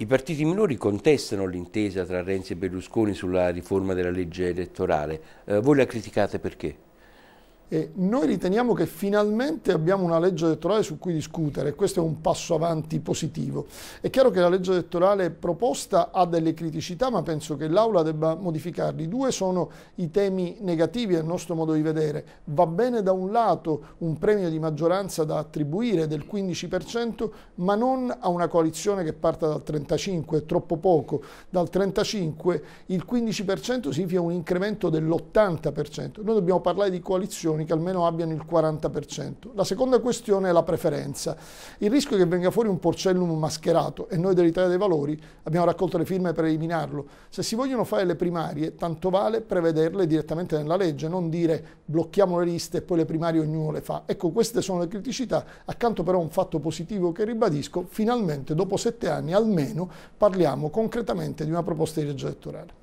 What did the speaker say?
I partiti minori contestano l'intesa tra Renzi e Berlusconi sulla riforma della legge elettorale. Eh, voi la criticate perché? Eh, noi riteniamo che finalmente abbiamo una legge elettorale su cui discutere e questo è un passo avanti positivo. È chiaro che la legge elettorale proposta ha delle criticità, ma penso che l'Aula debba modificarli. Due sono i temi negativi al nostro modo di vedere. Va bene da un lato un premio di maggioranza da attribuire del 15%, ma non a una coalizione che parta dal 35%, è troppo poco. Dal 35% il 15% significa un incremento dell'80%. Noi dobbiamo parlare di coalizioni questioni che almeno abbiano il 40%. La seconda questione è la preferenza. Il rischio che venga fuori un porcellum mascherato e noi dell'Italia dei Valori abbiamo raccolto le firme per eliminarlo. Se si vogliono fare le primarie, tanto vale prevederle direttamente nella legge, non dire blocchiamo le liste e poi le primarie ognuno le fa. Ecco, queste sono le criticità. Accanto però a un fatto positivo che ribadisco, finalmente dopo sette anni almeno parliamo concretamente di una proposta di legge elettorale.